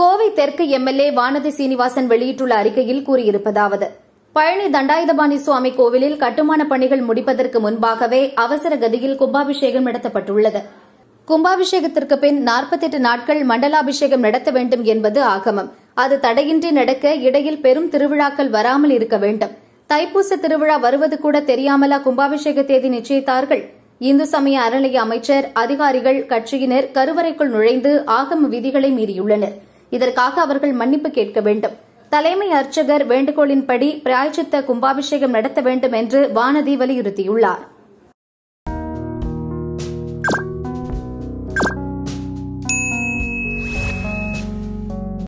கோவை தெற்கு எம்எல்ஏ வானதி சீனிவாசன் வெளியிட்டுள்ள அறிக்கையில் கூறியிருப்பதாவது பழனி தண்டாயுதபாணி சுவாமி கோவிலில் கட்டுமான பணிகள் முடிப்பதற்கு முன்பாகவே அவசர கதியில் கும்பாபிஷேகம் நடத்தப்பட்டுள்ளது கும்பாபிஷேகத்திற்கு பின் நாற்பத்தெட்டு நாட்கள் மண்டலாபிஷேகம் நடத்த வேண்டும் என்பது ஆகமம் அது தடையின்றி நடக்க இடையில் பெரும் திருவிழாக்கள் வராமல் இருக்க வேண்டும் தைப்பூச திருவிழா வருவது கூட தெரியாமலா கும்பாபிஷேக தேதி நிச்சயித்தார்கள் இந்து சமய அறநிலைய அமைச்சர் அதிகாரிகள் கட்சியினர் கருவறைக்குள் நுழைந்து ஆகம விதிகளை மீறியுள்ளனா் இதற்காக அவர்கள் மன்னிப்பு கேட்க வேண்டும் தலைமை அர்ச்சகர் வேண்டுகோளின்படி பிராய்ச்சித்த கும்பாபிஷேகம் நடத்த வேண்டும் என்று வானதி வலியுறுத்தியுள்ளார்